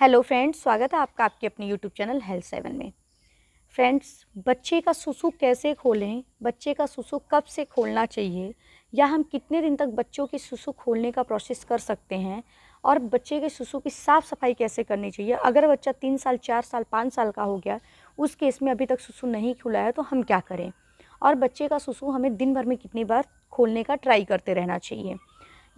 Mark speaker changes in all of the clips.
Speaker 1: hello friends स्वागत है आपका आपके अपने यूट्यूब चैनल हेल्थ सेवन में फ्रेंड्स बच्चे का सुसु कैसे खोलें बच्चे का सुसु कब से खोलना चाहिए या हम कितने दिन तक बच्चों के सुसु खोलने का प्रोसेस कर सकते हैं और बच्चे के सुसु की साफ़ सफाई कैसे करनी चाहिए अगर बच्चा तीन साल चार साल पाँच साल का हो गया उस केस में अभी तक सुसु नहीं खुला है तो हम क्या करें और बच्चे का सुसु हमें दिन भर में कितनी बार खोलने का ट्राई करते रहना चाहिए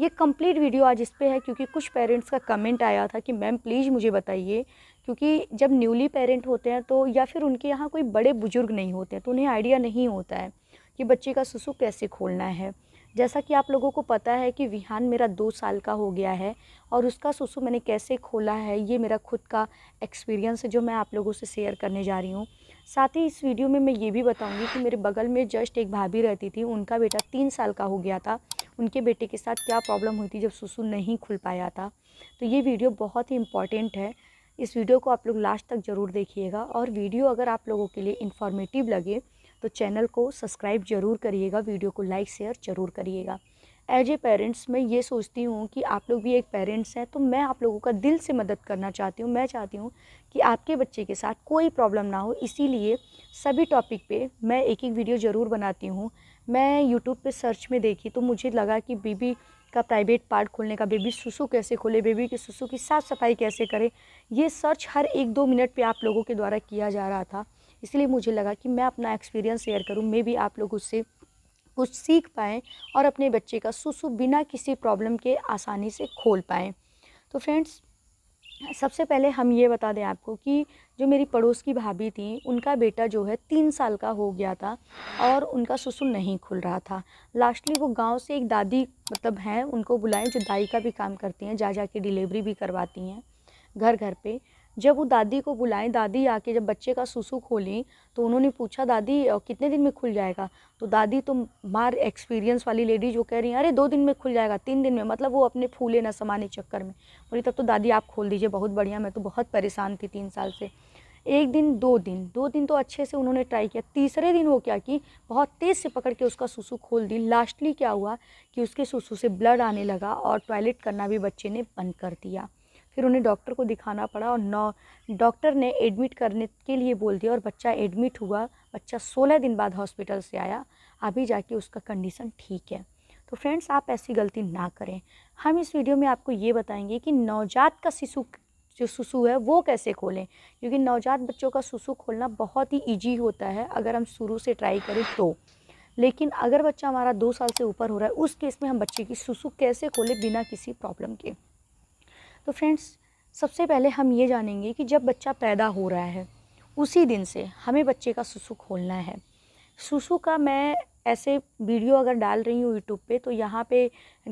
Speaker 1: ये कंप्लीट वीडियो आज इस पर है क्योंकि कुछ पेरेंट्स का कमेंट आया था कि मैम प्लीज़ मुझे बताइए क्योंकि जब न्यूली पेरेंट होते हैं तो या फिर उनके यहाँ कोई बड़े बुजुर्ग नहीं होते हैं तो उन्हें आइडिया नहीं होता है कि बच्चे का सुसु कैसे खोलना है जैसा कि आप लोगों को पता है कि विहान मेरा दो साल का हो गया है और उसका सुसु मैंने कैसे खोला है ये मेरा खुद का एक्सपीरियंस है जो मैं आप लोगों से शेयर करने जा रही हूँ साथ ही इस वीडियो में मैं ये भी बताऊँगी कि मेरे बगल में जस्ट एक भाभी रहती थी उनका बेटा तीन साल का हो गया था उनके बेटे के साथ क्या प्रॉब्लम हुई थी जब सुसु नहीं खुल पाया था तो ये वीडियो बहुत ही इंपॉर्टेंट है इस वीडियो को आप लोग लास्ट तक ज़रूर देखिएगा और वीडियो अगर आप लोगों के लिए इन्फॉर्मेटिव लगे तो चैनल को सब्सक्राइब जरूर करिएगा वीडियो को लाइक शेयर जरूर करिएगा एज ए पेरेंट्स मैं ये सोचती हूँ कि आप लोग भी एक पेरेंट्स हैं तो मैं आप लोगों का दिल से मदद करना चाहती हूँ मैं चाहती हूँ कि आपके बच्चे के साथ कोई प्रॉब्लम ना हो इसीलिए सभी टॉपिक पे मैं एक एक वीडियो ज़रूर बनाती हूँ मैं यूट्यूब पे सर्च में देखी तो मुझे लगा कि बेबी का प्राइवेट पार्ट खोलने का बेबी सुसु कैसे खोले बेबी के सुसु की साफ़ सफाई कैसे करें ये सर्च हर एक दो मिनट पे आप लोगों के द्वारा किया जा रहा था इसलिए मुझे लगा कि मैं अपना एक्सपीरियंस शेयर करूँ मे भी आप लोग उससे कुछ सीख पाएँ और अपने बच्चे का सुसु बिना किसी प्रॉब्लम के आसानी से खोल पाएँ तो फ्रेंड्स सबसे पहले हम ये बता दें आपको कि जो मेरी पड़ोस की भाभी थी उनका बेटा जो है तीन साल का हो गया था और उनका ससुर नहीं खुल रहा था लास्टली वो गांव से एक दादी मतलब हैं उनको बुलाएं जो दाई का भी काम करती हैं जा जा के डिलीवरी भी करवाती हैं घर घर पे जब वो दादी को बुलाएं दादी आके जब बच्चे का सुसु खोली तो उन्होंने पूछा दादी कितने दिन में खुल जाएगा तो दादी तो मार एक्सपीरियंस वाली लेडी जो कह रही हैं अरे दो दिन में खुल जाएगा तीन दिन में मतलब वो अपने फूले ना समाने चक्कर में बोली तब तो दादी आप खोल दीजिए बहुत बढ़िया मैं तो बहुत परेशान थी तीन साल से एक दिन दो दिन दो दिन तो अच्छे से उन्होंने ट्राई किया तीसरे दिन वो क्या की बहुत तेज़ से पकड़ के उसका सुसु खोल दी लास्टली क्या हुआ कि उसके सुसु से ब्लड आने लगा और टॉयलेट करना भी बच्चे ने बंद कर दिया फिर उन्हें डॉक्टर को दिखाना पड़ा और नौ डॉक्टर ने एडमिट करने के लिए बोल दिया और बच्चा एडमिट हुआ बच्चा सोलह दिन बाद हॉस्पिटल से आया अभी जाके उसका कंडीशन ठीक है तो फ्रेंड्स आप ऐसी गलती ना करें हम इस वीडियो में आपको ये बताएंगे कि नवजात का शिशु जो सुसु है वो कैसे खोलें क्योंकि नवजात बच्चों का सुसु खोलना बहुत ही ईजी होता है अगर हम शुरू से ट्राई करें तो लेकिन अगर बच्चा हमारा दो साल से ऊपर हो रहा है उस केस में हम बच्चे की सुसु कैसे खोलें बिना किसी प्रॉब्लम के तो फ्रेंड्स सबसे पहले हम ये जानेंगे कि जब बच्चा पैदा हो रहा है उसी दिन से हमें बच्चे का सुसु खोलना है सुसु का मैं ऐसे वीडियो अगर डाल रही हूँ यूट्यूब पे तो यहाँ पे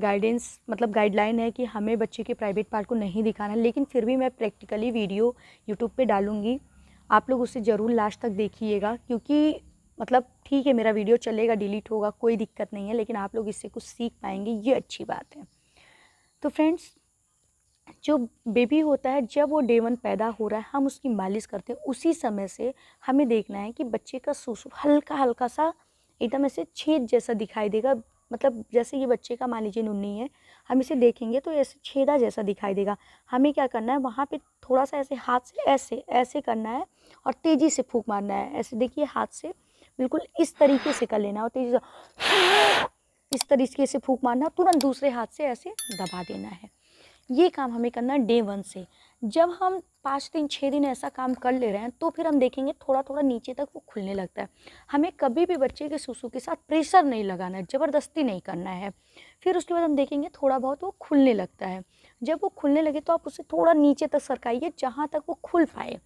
Speaker 1: गाइडेंस मतलब गाइडलाइन है कि हमें बच्चे के प्राइवेट पार्ट को नहीं दिखाना है लेकिन फिर भी मैं प्रैक्टिकली वीडियो यूट्यूब पे डालूँगी आप लोग उसे ज़रूर लास्ट तक देखिएगा क्योंकि मतलब ठीक है मेरा वीडियो चलेगा डिलीट होगा कोई दिक्कत नहीं है लेकिन आप लोग इससे कुछ सीख पाएंगे ये अच्छी बात है तो फ्रेंड्स जो बेबी होता है जब वो डे वन पैदा हो रहा है हम उसकी मालिश करते हैं उसी समय से हमें देखना है कि बच्चे का सुसु हल्का हल्का सा एकदम ऐसे छेद जैसा दिखाई देगा मतलब जैसे ये बच्चे का मान लीजिए नुन्नी है हम इसे देखेंगे तो ऐसे छेदा जैसा दिखाई देगा हमें क्या करना है वहाँ पे थोड़ा सा ऐसे हाथ से ऐसे ऐसे करना है और तेज़ी से फूक मारना है ऐसे देखिए हाथ से बिल्कुल इस तरीके से कर लेना और तेज़ी से इस तरीके से फूक मारना तुरंत दूसरे हाथ से ऐसे दबा देना है ये काम हमें करना है डे वन से जब हम पाँच दिन छः दिन ऐसा काम कर ले रहे हैं तो फिर हम देखेंगे थोड़ा थोड़ा नीचे तक वो खुलने लगता है हमें कभी भी बच्चे के सुसु के साथ प्रेशर नहीं लगाना है ज़बरदस्ती नहीं करना है फिर उसके बाद हम देखेंगे थोड़ा बहुत वो खुलने लगता है जब वो खुलने लगे तो आप उसे थोड़ा नीचे तक सरकाइए जहाँ तक वो खुल पाए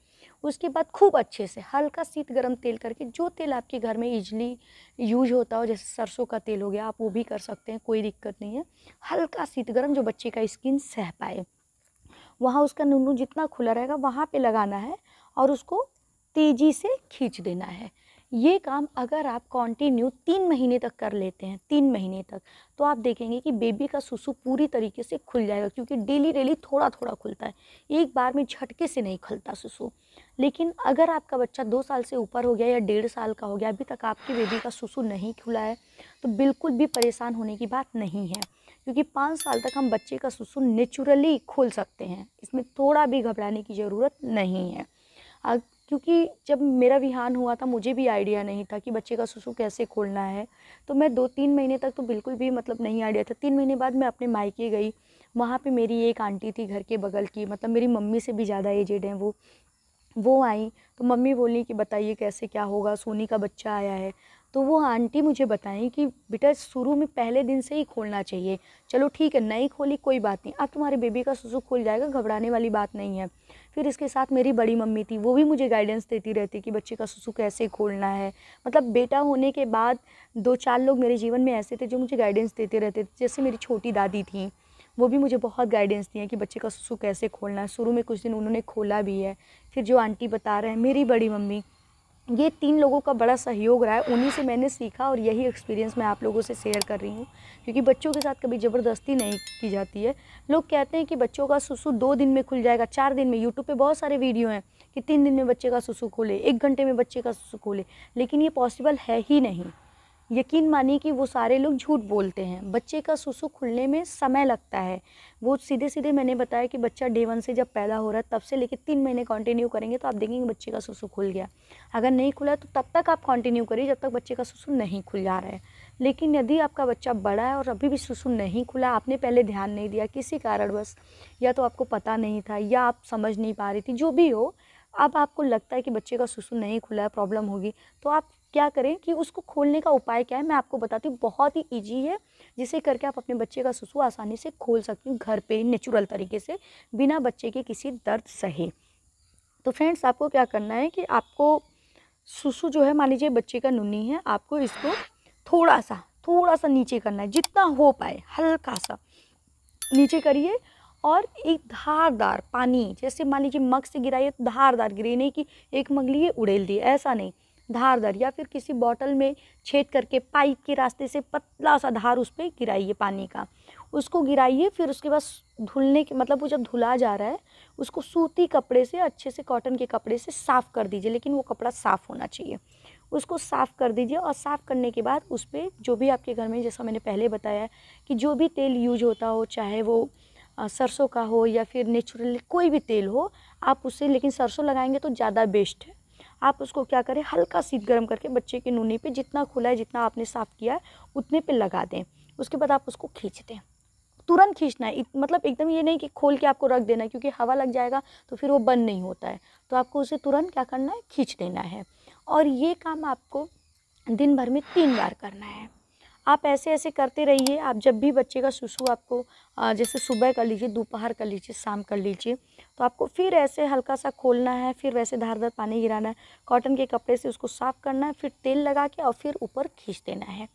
Speaker 1: उसके बाद खूब अच्छे से हल्का शीत गर्म तेल करके जो तेल आपके घर में ईजली यूज होता हो जैसे सरसों का तेल हो गया आप वो भी कर सकते हैं कोई दिक्कत नहीं है हल्का शीत गर्म जो बच्चे का स्किन सह पाए वहाँ उसका नुनू जितना खुला रहेगा वहाँ पर लगाना है और उसको तेज़ी से खींच देना है ये काम अगर आप कंटिन्यू तीन महीने तक कर लेते हैं तीन महीने तक तो आप देखेंगे कि बेबी का सुसु पूरी तरीके से खुल जाएगा क्योंकि डेली डेली थोड़ा थोड़ा खुलता है एक बार में झटके से नहीं खुलता सुसु लेकिन अगर आपका बच्चा दो साल से ऊपर हो गया या डेढ़ साल का हो गया अभी तक आपकी बेबी का सुसु नहीं खुला है तो बिल्कुल भी परेशान होने की बात नहीं है क्योंकि पाँच साल तक हम बच्चे का सुसु नेचुरली खोल सकते हैं इसमें थोड़ा भी घबराने की ज़रूरत नहीं है क्योंकि जब मेरा विहान हुआ था मुझे भी आइडिया नहीं था कि बच्चे का सुसु कैसे खोलना है तो मैं दो तीन महीने तक तो बिल्कुल भी मतलब नहीं आइडिया था तीन महीने बाद मैं अपने मायके गई वहाँ पे मेरी एक आंटी थी घर के बगल की मतलब मेरी मम्मी से भी ज़्यादा एजेड हैं वो वो आई तो मम्मी बोली कि बताइए कैसे क्या होगा सोनी का बच्चा आया है तो वो आंटी मुझे बताई कि बेटा शुरू में पहले दिन से ही खोलना चाहिए चलो ठीक है नहीं खोली कोई बात नहीं अब तुम्हारे बेबी का सुसु खुल जाएगा घबराने वाली बात नहीं है फिर इसके साथ मेरी बड़ी मम्मी थी वो भी मुझे गाइडेंस देती रहती कि बच्चे का सुसु कैसे खोलना है मतलब बेटा होने के बाद दो चार लोग मेरे जीवन में ऐसे थे जो मुझे गाइडेंस देते रहते थे जैसे मेरी छोटी दादी थी वो भी मुझे बहुत गाइडेंस दी है कि बच्चे का सुसु कैसे खोलना है शुरू में कुछ दिन उन्होंने खोला भी है फिर जो आंटी बता रहे हैं मेरी बड़ी मम्मी ये तीन लोगों का बड़ा सहयोग रहा है उन्हीं से मैंने सीखा और यही एक्सपीरियंस मैं आप लोगों से शेयर कर रही हूँ क्योंकि बच्चों के साथ कभी ज़बरदस्ती नहीं की जाती है लोग कहते हैं कि बच्चों का सुसु दो दिन में खुल जाएगा चार दिन में यूट्यूब पे बहुत सारे वीडियो हैं कि तीन दिन में बच्चे का सुसु खोले एक घंटे में बच्चे का सुसु खोले लेकिन ये पॉसिबल है ही नहीं यकीन मानिए कि वो सारे लोग झूठ बोलते हैं बच्चे का सुसु खुलने में समय लगता है वो सीधे सीधे मैंने बताया कि बच्चा डे वन से जब पैदा हो रहा है तब से लेकर तीन महीने कंटिन्यू करेंगे तो आप देखेंगे बच्चे का सुसु खुल गया अगर नहीं खुला तो तब तक आप कंटिन्यू करिए जब तक बच्चे का सुसु नहीं खुल जा रहा है लेकिन यदि आपका बच्चा बड़ा है और अभी भी सुसु नहीं खुला आपने पहले ध्यान नहीं दिया किसी कारणवश या तो आपको पता नहीं था या आप समझ नहीं पा रही थी जो भी हो अब आपको लगता है कि बच्चे का सुसु नहीं खुला है प्रॉब्लम होगी तो आप क्या करें कि उसको खोलने का उपाय क्या है मैं आपको बताती हूँ बहुत ही ईजी है जिसे करके आप अपने बच्चे का सुसु आसानी से खोल सकती हूँ घर पे नेचुरल तरीके से बिना बच्चे के किसी दर्द सहे तो फ्रेंड्स आपको क्या करना है कि आपको सुसु जो है मान लीजिए बच्चे का नुनी है आपको इसको थोड़ा सा थोड़ा सा नीचे करना है जितना हो पाए हल्का सा नीचे करिए और एक धारदार पानी जैसे मान लीजिए मग से गिराइए तो धारदार गिरे नहीं कि एक मग लिए उड़ेल दिए ऐसा नहीं धार दर या फिर किसी बॉटल में छेद करके पाइप के रास्ते से पतला सा धार उस पर गिराइए पानी का उसको गिराइए फिर उसके बाद धुलने के मतलब वो जब धुला जा रहा है उसको सूती कपड़े से अच्छे से कॉटन के कपड़े से साफ़ कर दीजिए लेकिन वो कपड़ा साफ़ होना चाहिए उसको साफ़ कर दीजिए और साफ़ करने के बाद उस पर जो भी आपके घर में जैसा मैंने पहले बताया कि जो भी तेल यूज होता हो चाहे वो सरसों का हो या फिर नेचुरल कोई भी तेल हो आप उसे लेकिन सरसों लगाएंगे तो ज़्यादा बेस्ट है आप उसको क्या करें हल्का सीध गर्म करके बच्चे के नूने पे जितना खुला है जितना आपने साफ़ किया है उतने पे लगा दें उसके बाद आप उसको खींच दें तुरंत खींचना है मतलब एकदम ये नहीं कि खोल के आपको रख देना है क्योंकि हवा लग जाएगा तो फिर वो बंद नहीं होता है तो आपको उसे तुरंत क्या करना है खींच देना है और ये काम आपको दिन भर में तीन बार करना है आप ऐसे ऐसे करते रहिए आप जब भी बच्चे का सुसु आपको जैसे सुबह कर लीजिए दोपहर कर लीजिए शाम कर लीजिए तो आपको फिर ऐसे हल्का सा खोलना है फिर वैसे धारदार पानी गिराना है कॉटन के कपड़े से उसको साफ़ करना है फिर तेल लगा के और फिर ऊपर खींच देना है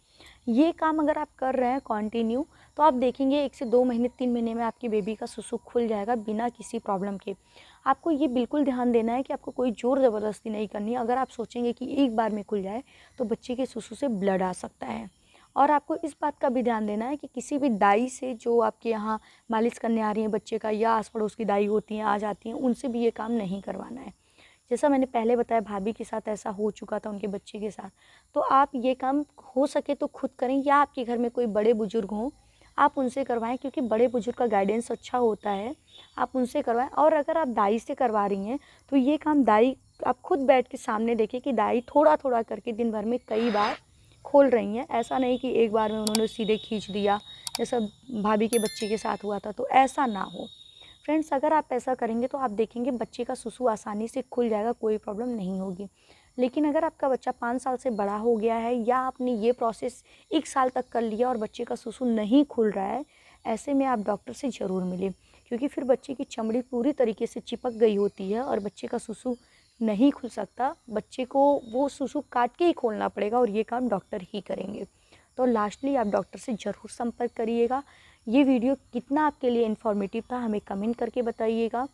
Speaker 1: ये काम अगर आप कर रहे हैं कंटिन्यू तो आप देखेंगे एक से दो महीने तीन महीने में आपकी बेबी का सुसु खुल जाएगा बिना किसी प्रॉब्लम के आपको ये बिल्कुल ध्यान देना है कि आपको कोई ज़ोर ज़बरदस्ती नहीं करनी अगर आप सोचेंगे कि एक बार में खुल जाए तो बच्चे के सुसु से ब्लड आ सकता है और आपको इस बात का भी ध्यान देना है कि किसी भी दाई से जो आपके यहाँ मालिश करने आ रही हैं बच्चे का या आस पड़ोस की दाई होती हैं आ जाती हैं उनसे भी ये काम नहीं करवाना है जैसा मैंने पहले बताया भाभी के साथ ऐसा हो चुका था उनके बच्चे के साथ तो आप ये काम हो सके तो खुद करें या आपके घर में कोई बड़े बुजुर्ग हों आप उनसे करवाएं क्योंकि बड़े बुजुर्ग का गाइडेंस अच्छा होता है आप उनसे करवाएं और अगर आप दाई से करवा रही हैं तो ये काम दाई आप खुद बैठ के सामने देखें कि दाई थोड़ा थोड़ा करके दिन भर में कई बार खोल रही हैं ऐसा नहीं कि एक बार में उन्होंने सीधे खींच दिया जैसा भाभी के बच्चे के साथ हुआ था तो ऐसा ना हो फ्रेंड्स अगर आप ऐसा करेंगे तो आप देखेंगे बच्चे का सुसु आसानी से खुल जाएगा कोई प्रॉब्लम नहीं होगी लेकिन अगर आपका बच्चा पाँच साल से बड़ा हो गया है या आपने ये प्रोसेस एक साल तक कर लिया और बच्चे का सुसु नहीं खुल रहा है ऐसे में आप डॉक्टर से ज़रूर मिलें क्योंकि फिर बच्चे की चमड़ी पूरी तरीके से चिपक गई होती है और बच्चे का सुसु नहीं खुल सकता बच्चे को वो सुसु काट के ही खोलना पड़ेगा और ये काम डॉक्टर ही करेंगे तो लास्टली आप डॉक्टर से ज़रूर संपर्क करिएगा ये वीडियो कितना आपके लिए इन्फॉर्मेटिव था हमें कमेंट करके बताइएगा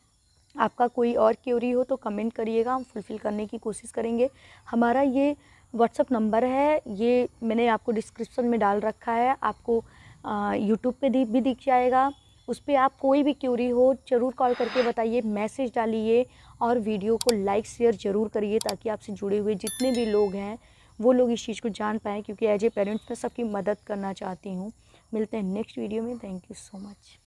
Speaker 1: आपका कोई और क्यूरी हो तो कमेंट करिएगा हम फुलफ़िल करने की कोशिश करेंगे हमारा ये व्हाट्सअप नंबर है ये मैंने आपको डिस्क्रिप्शन में डाल रखा है आपको यूट्यूब पे भी दिख जाएगा उस पर आप कोई भी क्यूरी हो ज़रूर कॉल करके बताइए मैसेज डालिए और वीडियो को लाइक शेयर ज़रूर करिए ताकि आपसे जुड़े हुए जितने भी लोग हैं वो लोग इस चीज़ को जान पाएँ क्योंकि एज ए पेरेंट्स मैं सबकी मदद करना चाहती हूँ मिलते हैं नेक्स्ट वीडियो में थैंक यू सो मच